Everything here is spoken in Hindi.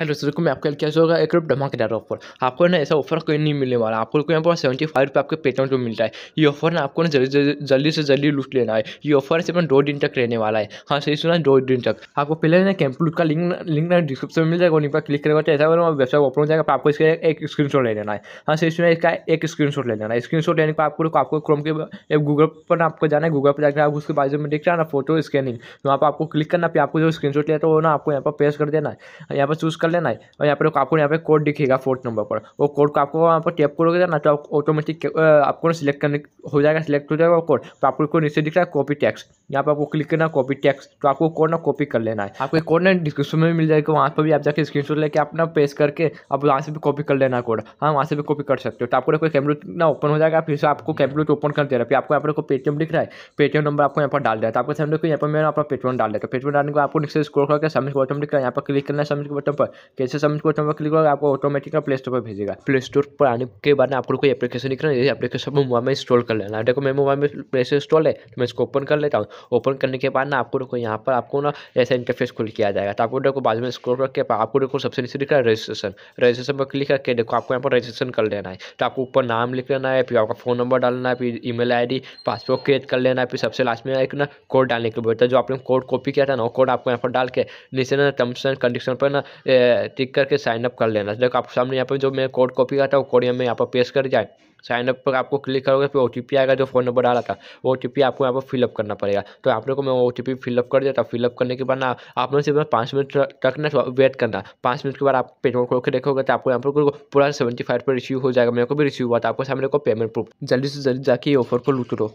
हेलो सर को मैं आपका क्या होगा एक रुप डाल ऑफर आपको ना ऐसा ऑफर कोई नहीं मिलने वाला आपको यहाँ पर सेवेंटी फाइव रुपये आपके पेटीएम पर मिलता है ये ऑफर ना आपको ना जल्दी जल्दी से जल्दी लूट लेना है ये ऑफर सिर्फ दो दिन तक रहने वाला है हाँ सही सुना दो दिन तक आपको पहले ना कैंप लूट का लिंक लिंक ना डिस्क्रिप्शन में मिल जाएगा लिंक पर क्लिक करेगा तो ऐसा वेबसाइट ओपन हो जाएगा आपको इसका एक स्क्रीन ले लेना है हाँ सही सुना इसका एक स्क्रीन ले लेना है स्क्रीन लेने पर आपको आपको क्रोम के गूगल पर आपको जाना है गूगल पर जाकर आप उसके बाद में देख रहे ना फोटो स्कैनिंग वहाँ पर आपको क्लिक करना आपको जो स्क्रीन लेना है तो वो ना आपको यहाँ पर पेश कर देना है यहाँ पर चूज कर कर लेना है और यहाँ पर आपको यहाँ पे कोड दिखेगा फोर्थ नंबर पर वो कोड को आपको वहाँ पर टैप करोगे ना तो ऑटोमेटिक आपको सिलेक्ट करने हो जाएगा सिलेक्ट हो जाएगा वो कोड तो आपको नीचे दिख रहा है कॉपी टैक्स यहाँ पर आपको क्लिक करना कॉपी टैक्स तो आपको कोड ना कॉपी कर लेना है आपको कोड ना डिस्क्रिप्शन में मिल जाएगा वहाँ पर भी आप जाकर स्क्रीन शॉट लेकर अपना पेश करके आप वहाँ से भी कॉपी कर लेना कोड हाँ वहाँ से भी कॉपी कर सकते हो तो आपको कोई कैमरूट ना ओपन हो जाएगा फिर से आपको कैमरूट ओपन कर दे रहा है फिर आपको यहाँ पर कोई पेटीएम दिख रहा है पेटीएम नंबर आपको यहाँ पर डाल दिया तो आपके सामने यहाँ पर मैंने अपना पेटीएम डाल देता है पेटीएम डालने को आपको नीचे स्क्रोल करके सबमिट बटन दिख रहा है यहाँ पर क्लिक करना है सबमिट बटन पर कैसे सबमिट करते हैं क्लिक करोगे आपको ऑटोमेटिक प्ले स्टोर पर भेजेगा प्ले स्टोर पर आने के बाद आपको कोई एप्लीकेशन दिख रहा है एप्लीकेशन पर मोबाइल में इंस्टॉल कर लेना देखो मेरे मोबाइल में प्ले स्टोर इंस्टॉल है तो मैं इसको ओपन कर लेता हूँ ओपन करने के बाद ना आपको देखो यहाँ पर आपको ना ऐसा इंटरफेस खुल किया जाएगा तो आपको देखो बाद में स्क्रोल करके आपको देखो सबसे नीचे दिख रहा है रजिस्ट्रेशन रजिस्ट्रेशन पर क्लिक करके देखो आपको यहाँ पर रजिस्ट्रेशन कर लेना है तो आपको ऊपर नाम लिख लेना है फिर आपका फ़ोन नंबर डालना है फिर आई डी पासवर्ड क्रिएट कर लेना है फिर सबसे लास्ट में एक ना कोड डालने के बोलता है जो आपने कोड कॉपी किया था ना वो कोड आपको यहाँ पर डाल के नीचे ना टर्म्स एंड कंडीशन पर ना टिक करके साइनअप कर लेना देखो आपके सामने यहाँ पर जो मैं कोड कॉपी करता हूँ कोड यहाँ यहाँ पर पेश कर जाए साइनअप पर आपको क्लिक करोगे फिर ओ आएगा जो फ़ोन नंबर डाला था वो ओ आपको यहाँ पर फिलअप करना पड़ेगा तो आप लोग को मैं ओ टी फिलअप कर देता हूँ फिलअप करने के बाद ना आप लोग सिर्फ पाँच मिनट तक ना वेट करना पाँच मिनट के बाद आप पेमेंट खोल देखोगे तो आपको यहाँ पर पूरा सेवेंटी फाइव पर रिसीव हो जाएगा मेरे को भी रिसीव हुआ था आपको सामने को पेमेंट प्रूफ जल्दी से जल्दी जाके ऑफर को लूट लो